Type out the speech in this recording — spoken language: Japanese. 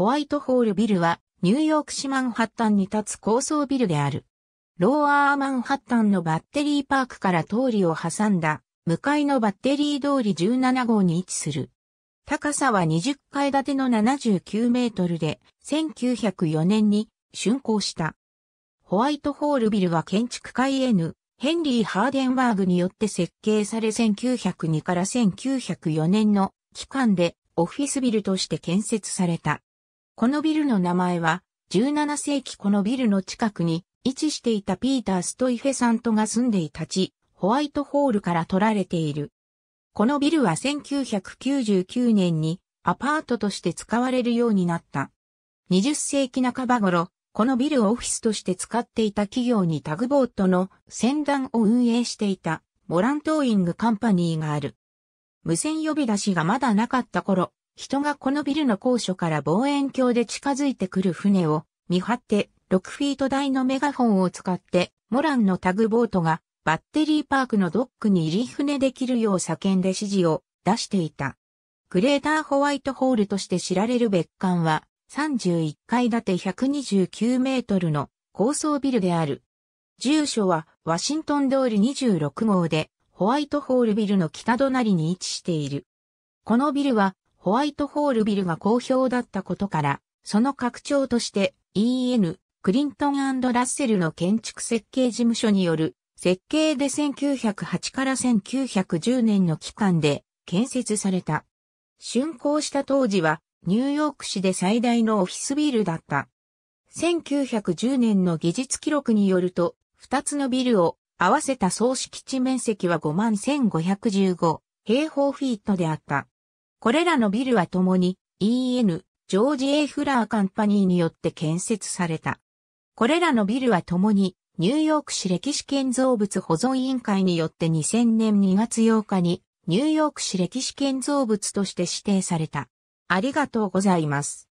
ホワイトホールビルはニューヨーク市マンハッタンに立つ高層ビルである。ローアーマンハッタンのバッテリーパークから通りを挟んだ向かいのバッテリー通り17号に位置する。高さは20階建ての79メートルで1904年に竣工した。ホワイトホールビルは建築家 N、ヘンリー・ハーデンワーグによって設計され1902から1904年の期間でオフィスビルとして建設された。このビルの名前は、17世紀このビルの近くに位置していたピーター・ストイフェさんとが住んでいた地、ホワイトホールから取られている。このビルは1999年にアパートとして使われるようになった。20世紀半ば頃、このビルをオフィスとして使っていた企業にタグボートの船団を運営していたボラントーイングカンパニーがある。無線呼び出しがまだなかった頃、人がこのビルの高所から望遠鏡で近づいてくる船を見張って6フィート台のメガホンを使ってモランのタグボートがバッテリーパークのドックに入り船できるよう叫んで指示を出していた。クレーターホワイトホールとして知られる別館は31階建て129メートルの高層ビルである。住所はワシントン通り26号でホワイトホールビルの北隣に位置している。このビルはホワイトホールビルが好評だったことから、その拡張として E.N. クリントンラッセルの建築設計事務所による設計で1908から1910年の期間で建設された。竣工した当時はニューヨーク市で最大のオフィスビルだった。1910年の技術記録によると、2つのビルを合わせた総敷地面積は51,515平方フィートであった。これらのビルは共に EN、ジョージ・エフラー・カンパニーによって建設された。これらのビルは共にニューヨーク市歴史建造物保存委員会によって2000年2月8日にニューヨーク市歴史建造物として指定された。ありがとうございます。